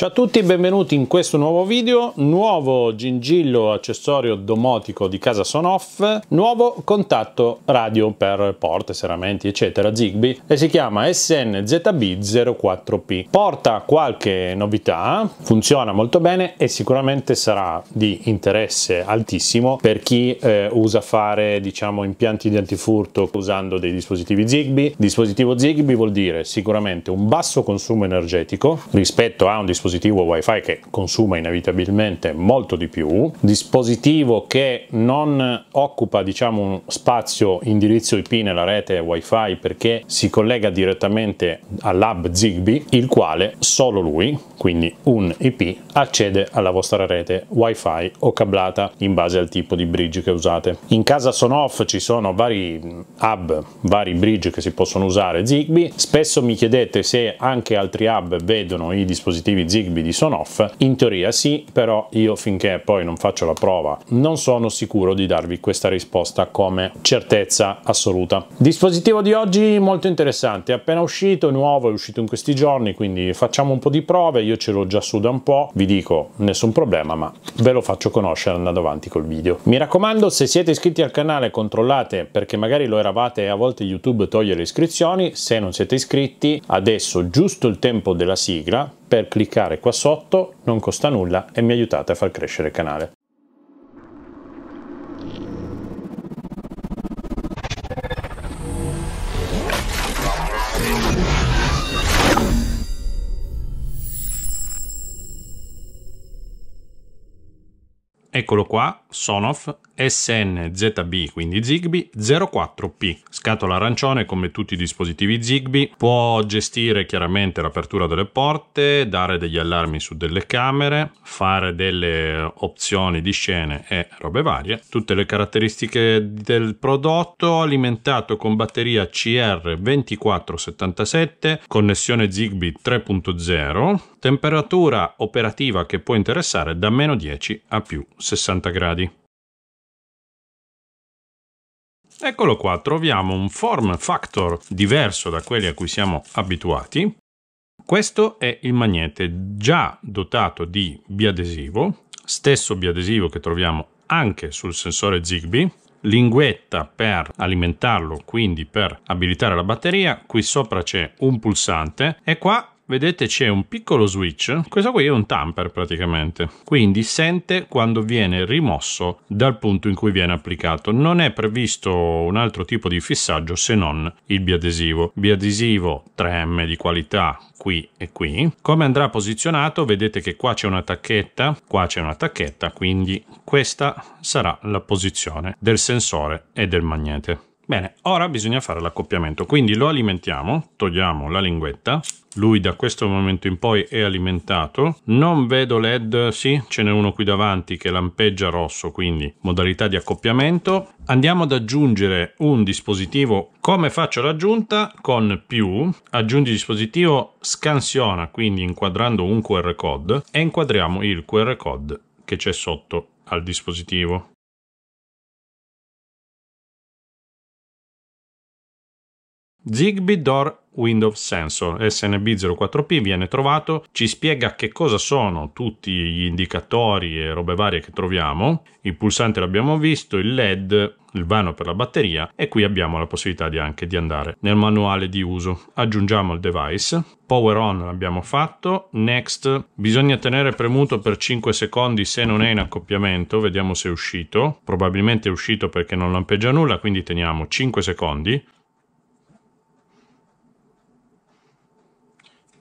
Ciao a tutti e benvenuti in questo nuovo video, nuovo gingillo accessorio domotico di casa Sonoff, nuovo contatto radio per porte, serramenti eccetera, Zigbee e si chiama SNZB04P. Porta qualche novità, funziona molto bene e sicuramente sarà di interesse altissimo per chi eh, usa fare diciamo impianti di antifurto usando dei dispositivi Zigbee. Dispositivo Zigbee vuol dire sicuramente un basso consumo energetico rispetto a un dispositivo dispositivo wifi che consuma inevitabilmente molto di più, dispositivo che non occupa diciamo un spazio indirizzo IP nella rete wifi perché si collega direttamente all'hub Zigbee, il quale solo lui, quindi un IP, accede alla vostra rete wifi o cablata in base al tipo di bridge che usate. In casa Sonoff ci sono vari hub, vari bridge che si possono usare Zigbee, spesso mi chiedete se anche altri hub vedono i dispositivi Zigbee Zigbee di Sonoff? In teoria sì, però io finché poi non faccio la prova non sono sicuro di darvi questa risposta come certezza assoluta. Dispositivo di oggi molto interessante, è appena uscito, nuovo, è uscito in questi giorni, quindi facciamo un po' di prove, io ce l'ho già su da un po', vi dico nessun problema, ma ve lo faccio conoscere andando avanti col video. Mi raccomando, se siete iscritti al canale controllate perché magari lo eravate e a volte YouTube toglie le iscrizioni, se non siete iscritti adesso giusto il tempo della sigla per cliccare qua sotto, non costa nulla e mi aiutate a far crescere il canale. Eccolo qua, Sonoff SNZB, quindi Zigbee 04P. Scatola arancione come tutti i dispositivi Zigbee, può gestire chiaramente l'apertura delle porte, dare degli allarmi su delle camere, fare delle opzioni di scene e robe varie. Tutte le caratteristiche del prodotto alimentato con batteria CR2477, connessione Zigbee 3.0, temperatura operativa che può interessare da meno 10 a più 60. 60 gradi. Eccolo qua, troviamo un form factor diverso da quelli a cui siamo abituati. Questo è il magnete già dotato di biadesivo, stesso biadesivo che troviamo anche sul sensore Zigbee, linguetta per alimentarlo, quindi per abilitare la batteria, qui sopra c'è un pulsante e qua vedete c'è un piccolo switch, questo qui è un tamper praticamente, quindi sente quando viene rimosso dal punto in cui viene applicato. Non è previsto un altro tipo di fissaggio se non il biadesivo. Biadesivo 3M di qualità qui e qui. Come andrà posizionato vedete che qua c'è una tacchetta, qua c'è una tacchetta, quindi questa sarà la posizione del sensore e del magnete. Bene, ora bisogna fare l'accoppiamento, quindi lo alimentiamo, togliamo la linguetta, lui da questo momento in poi è alimentato. Non vedo led, sì, ce n'è uno qui davanti che lampeggia rosso, quindi modalità di accoppiamento. Andiamo ad aggiungere un dispositivo, come faccio l'aggiunta? Con più, aggiungi dispositivo, scansiona, quindi inquadrando un QR code e inquadriamo il QR code che c'è sotto al dispositivo. Zigbee Door Window Sensor SNB04P viene trovato, ci spiega che cosa sono tutti gli indicatori e robe varie che troviamo, il pulsante l'abbiamo visto, il LED, il vano per la batteria e qui abbiamo la possibilità di anche di andare nel manuale di uso. Aggiungiamo il device, power on l'abbiamo fatto, next, bisogna tenere premuto per 5 secondi se non è in accoppiamento, vediamo se è uscito, probabilmente è uscito perché non lampeggia nulla, quindi teniamo 5 secondi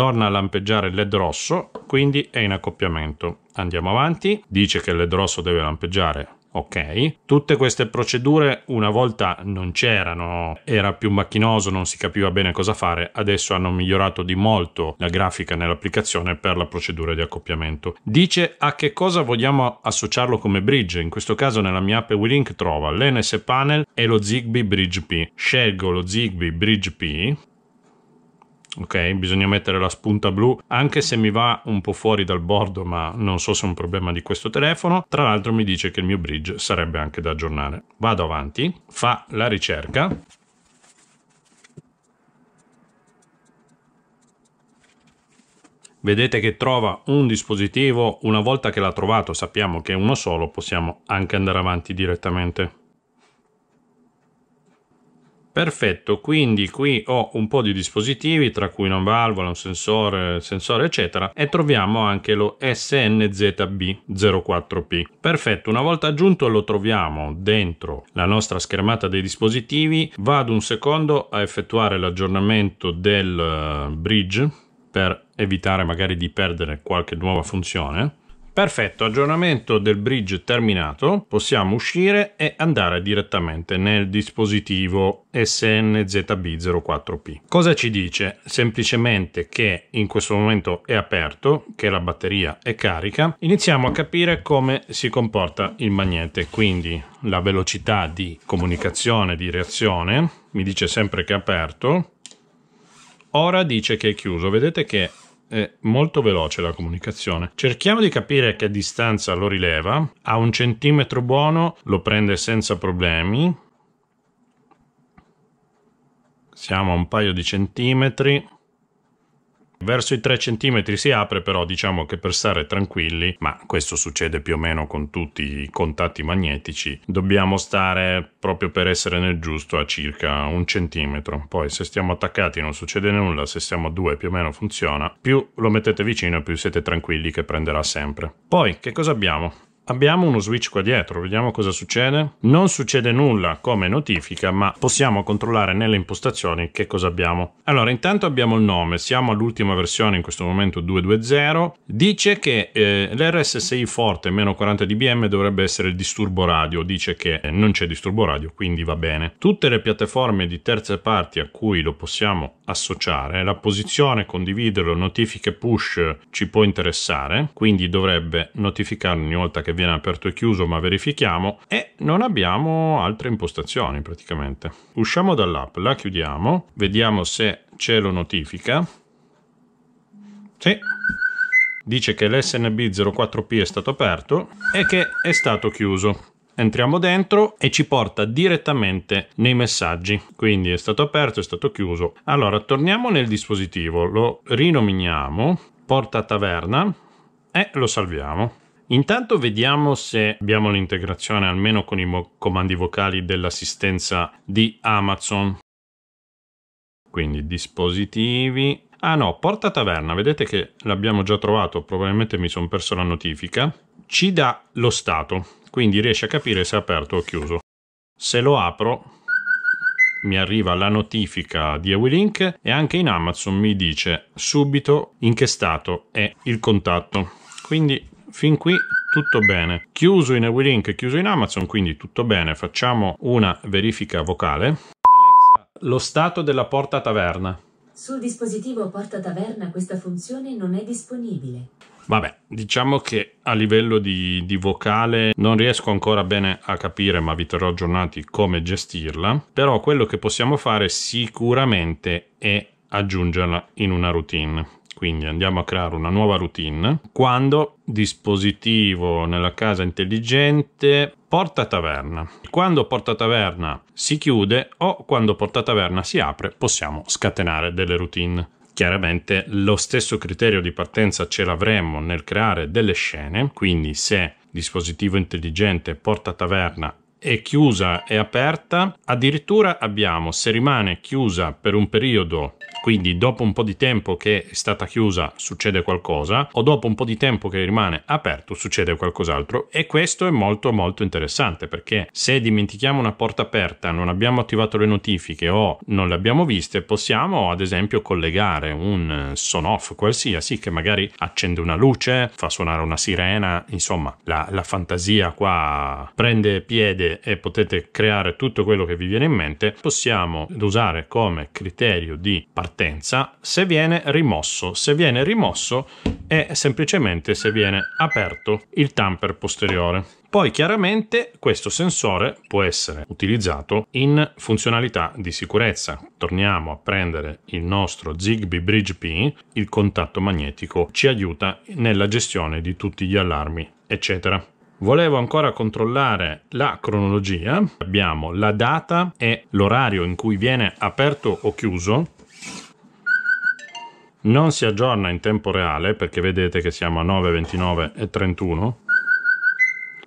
torna a lampeggiare il led rosso, quindi è in accoppiamento. Andiamo avanti, dice che il led rosso deve lampeggiare. Ok, tutte queste procedure una volta non c'erano, era più macchinoso, non si capiva bene cosa fare, adesso hanno migliorato di molto la grafica nell'applicazione per la procedura di accoppiamento. Dice a che cosa vogliamo associarlo come bridge, in questo caso nella mia app WeLink trova l'NS Panel e lo Zigbee Bridge P. Scelgo lo Zigbee Bridge P ok? Bisogna mettere la spunta blu, anche se mi va un po' fuori dal bordo, ma non so se è un problema di questo telefono. Tra l'altro mi dice che il mio bridge sarebbe anche da aggiornare. Vado avanti, fa la ricerca. Vedete che trova un dispositivo, una volta che l'ha trovato sappiamo che è uno solo, possiamo anche andare avanti direttamente. Perfetto, quindi qui ho un po' di dispositivi tra cui una valvola, un sensore, sensore eccetera e troviamo anche lo SNZB04P. Perfetto, una volta aggiunto lo troviamo dentro la nostra schermata dei dispositivi, vado un secondo a effettuare l'aggiornamento del eh, bridge per evitare magari di perdere qualche nuova funzione Perfetto, aggiornamento del bridge terminato, possiamo uscire e andare direttamente nel dispositivo SNZB04P. Cosa ci dice? Semplicemente che in questo momento è aperto, che la batteria è carica. Iniziamo a capire come si comporta il magnete, quindi la velocità di comunicazione, di reazione, mi dice sempre che è aperto, ora dice che è chiuso. Vedete che è molto veloce la comunicazione. Cerchiamo di capire che distanza lo rileva, a un centimetro buono lo prende senza problemi, siamo a un paio di centimetri, Verso i 3 cm si apre però diciamo che per stare tranquilli, ma questo succede più o meno con tutti i contatti magnetici, dobbiamo stare proprio per essere nel giusto a circa un centimetro. Poi se stiamo attaccati non succede nulla, se stiamo a due più o meno funziona, più lo mettete vicino più siete tranquilli che prenderà sempre. Poi che cosa abbiamo? Abbiamo uno switch qua dietro, vediamo cosa succede. Non succede nulla come notifica, ma possiamo controllare nelle impostazioni che cosa abbiamo. Allora, intanto abbiamo il nome, siamo all'ultima versione, in questo momento 2.2.0. Dice che eh, l'RSSI forte meno 40 dBm dovrebbe essere il disturbo radio, dice che eh, non c'è disturbo radio, quindi va bene. Tutte le piattaforme di terze parti a cui lo possiamo associare, la posizione, condividerlo, notifiche push ci può interessare, quindi dovrebbe notificarne ogni volta che viene aperto e chiuso, ma verifichiamo e non abbiamo altre impostazioni praticamente. Usciamo dall'app, la chiudiamo, vediamo se ce lo notifica. Sì. Dice che l'SNB04P è stato aperto e che è stato chiuso entriamo dentro e ci porta direttamente nei messaggi. Quindi è stato aperto, è stato chiuso. Allora, torniamo nel dispositivo, lo rinominiamo, porta taverna e lo salviamo. Intanto vediamo se abbiamo l'integrazione almeno con i mo- comandi vocali dell'assistenza di Amazon. Quindi dispositivi. Ah no, porta taverna, vedete che l'abbiamo già trovato, probabilmente mi sono perso la notifica. Ci dà lo stato, quindi riesce a capire se è aperto o chiuso. Se lo apro mi arriva la notifica di Ewilink e anche in Amazon mi dice subito in che stato è il contatto. Quindi Fin qui tutto bene. Chiuso in Ewilink chiuso in Amazon, quindi tutto bene. Facciamo una verifica vocale. Alexa, lo stato della porta taverna. Sul dispositivo porta taverna questa funzione non è disponibile. Vabbè, diciamo che a livello di, di, vocale non riesco ancora bene a capire, ma vi terrò aggiornati come gestirla. Però quello che possiamo fare sicuramente è aggiungerla in una routine. Quindi andiamo a creare una nuova routine. Quando dispositivo nella casa intelligente porta taverna. Quando porta taverna si chiude o quando porta taverna si apre, possiamo scatenare delle routine. Chiaramente lo stesso criterio di partenza ce l'avremmo nel creare delle scene, quindi se dispositivo intelligente porta taverna è chiusa e aperta, addirittura abbiamo se rimane chiusa per un periodo quindi dopo un po' di tempo che è stata chiusa succede qualcosa o dopo un po' di tempo che rimane aperto succede qualcos'altro e questo è molto molto interessante perché se dimentichiamo una porta aperta, non abbiamo attivato le notifiche o non le abbiamo viste, possiamo ad esempio collegare un eh, son off qualsiasi che magari accende una luce, fa suonare una sirena, insomma la, la fantasia qua prende piede e potete creare tutto quello che vi viene in mente, possiamo usare come criterio di partenza, se viene rimosso. Se viene rimosso è semplicemente se viene aperto il tamper posteriore. Poi chiaramente questo sensore può essere utilizzato in funzionalità di sicurezza. Torniamo a prendere il nostro Zigbee Bridge P, il contatto magnetico ci aiuta nella gestione di tutti gli allarmi, eccetera. Volevo ancora controllare la cronologia. Abbiamo la data e l'orario in cui viene aperto o chiuso non si aggiorna in tempo reale perché vedete che siamo a 9, 29 e 31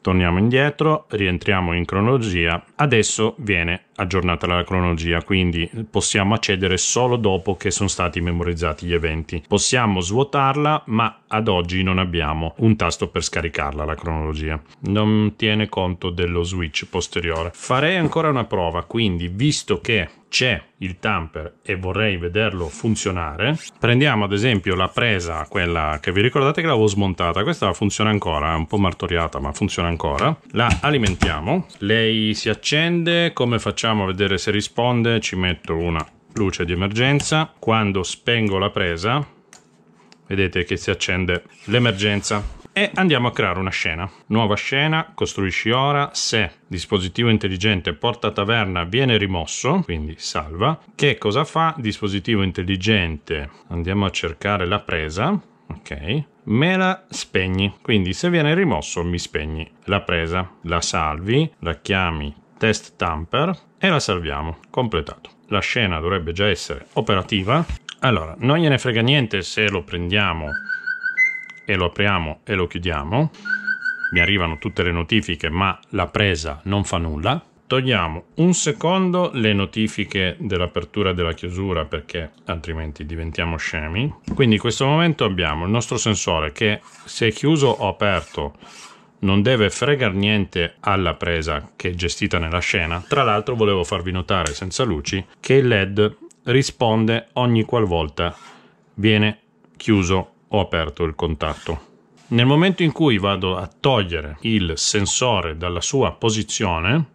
torniamo indietro rientriamo in cronologia adesso viene aggiornata la cronologia, quindi possiamo accedere solo dopo che sono stati memorizzati gli eventi. Possiamo svuotarla, ma ad oggi non abbiamo un tasto per scaricarla la cronologia. Non tiene conto dello switch posteriore. Farei ancora una prova, quindi visto che c'è il tamper e vorrei vederlo funzionare, prendiamo ad esempio la presa, quella che vi ricordate che l'avevo smontata, questa funziona ancora, è un po' martoriata ma funziona ancora, la alimentiamo, lei si accende, come facciamo? facciamo vedere se risponde ci metto una luce di emergenza quando spengo la presa vedete che si accende l'emergenza e andiamo a creare una scena. Nuova scena, costruisci ora, se dispositivo intelligente porta taverna viene rimosso, quindi salva. Che cosa fa? Dispositivo intelligente, andiamo a cercare la presa, ok? Me la spegni, quindi se viene rimosso mi spegni la presa. La salvi, la chiami test tamper, e la salviamo. Completato. La scena dovrebbe già essere operativa. Allora, non gliene frega niente se lo prendiamo e lo apriamo e lo chiudiamo. Mi arrivano tutte le notifiche, ma la presa non fa nulla. Togliamo un secondo le notifiche dell'apertura e della chiusura perché altrimenti diventiamo scemi. Quindi in questo momento abbiamo il nostro sensore che se è chiuso o aperto non deve fregar niente alla presa che è gestita nella scena. Tra l'altro volevo farvi notare senza luci che il LED risponde ogni qualvolta viene chiuso o aperto il contatto. Nel momento in cui vado a togliere il sensore dalla sua posizione,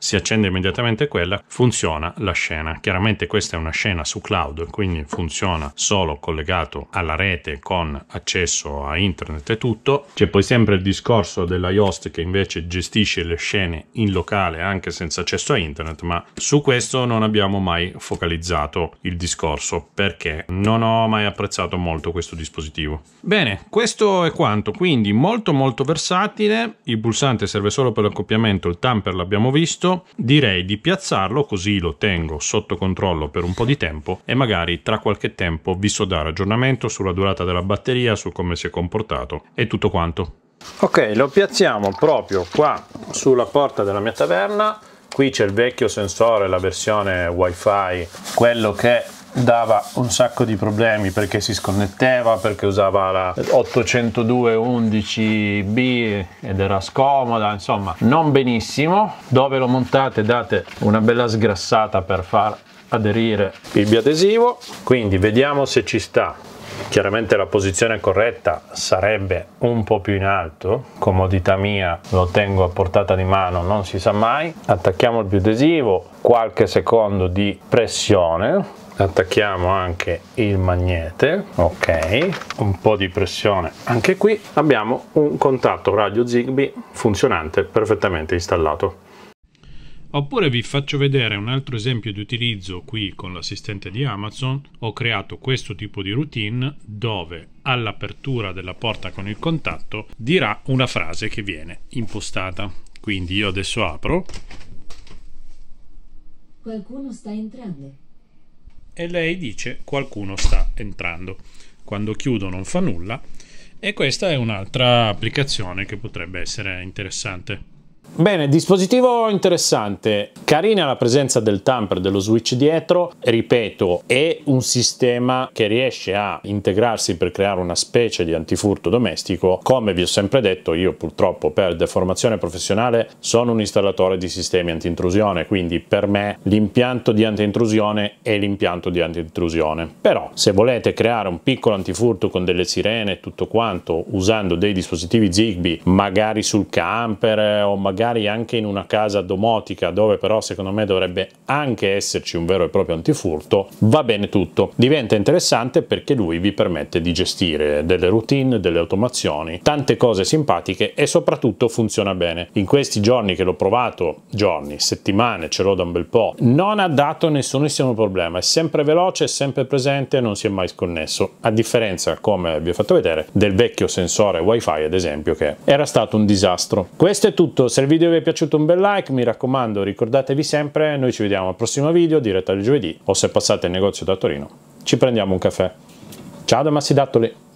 si accende immediatamente quella, funziona la scena. Chiaramente questa è una scena su cloud, quindi funziona solo collegato alla rete con accesso a internet e tutto. C'è poi sempre il discorso dell'iOst che invece gestisce le scene in locale anche senza accesso a internet, ma su questo non abbiamo mai focalizzato il discorso perché non ho mai apprezzato molto questo dispositivo. Bene, questo è quanto, quindi molto molto versatile, il pulsante serve solo per l'accoppiamento, il tamper l'abbiamo visto, adesso direi di piazzarlo così lo tengo sotto controllo per un po' di tempo e magari tra qualche tempo vi so dare aggiornamento sulla durata della batteria, su come si è comportato e tutto quanto. Ok, lo piazziamo proprio qua sulla porta della mia taverna. Qui c'è il vecchio sensore, la versione wifi, quello che dava un sacco di problemi perché si sconnetteva, perché usava la 802 11B ed era scomoda, insomma, non benissimo. Dove lo montate date una bella sgrassata per far aderire il biadesivo. Quindi vediamo se ci sta. Chiaramente la posizione corretta sarebbe un po' più in alto, comodità mia lo tengo a portata di mano, non si sa mai. Attacchiamo il biadesivo, qualche secondo di pressione, attacchiamo anche il magnete ok un po di pressione anche qui abbiamo un contatto radio zigbee funzionante perfettamente installato Oppure vi faccio vedere un altro esempio di utilizzo qui con l'assistente di Amazon. Ho creato questo tipo di routine dove all'apertura della porta con il contatto dirà una frase che viene impostata. Quindi io adesso apro. Qualcuno sta entrando e lei dice qualcuno sta entrando. Quando chiudo non fa nulla e questa è un'altra applicazione che potrebbe essere interessante. Bene, dispositivo interessante, carina la presenza del tamper dello switch dietro, ripeto è un sistema che riesce a integrarsi per creare una specie di antifurto domestico, come vi ho sempre detto io purtroppo per deformazione professionale sono un installatore di sistemi antintrusione, quindi per me l'impianto di antintrusione è l'impianto di antintrusione. però se volete creare un piccolo antifurto con delle sirene e tutto quanto usando dei dispositivi Zigbee magari sul camper eh, o magari magari anche in una casa domotica dove però secondo me dovrebbe anche esserci un vero e proprio antifurto, va bene tutto. Diventa interessante perché lui vi permette di gestire delle routine, delle automazioni, tante cose simpatiche e soprattutto funziona bene. In questi giorni che l'ho provato, giorni, settimane, ce l'ho da un bel po', non ha dato nessunissimo problema, è sempre veloce, è sempre presente, non si è mai sconnesso, a differenza, come vi ho fatto vedere, del vecchio sensore wifi ad esempio che era stato un disastro. Questo è tutto, se video vi è piaciuto un bel like, mi raccomando ricordatevi sempre, noi ci vediamo al prossimo video, diretta del giovedì o se passate al negozio da Torino, ci prendiamo un caffè. Ciao da Dattoli!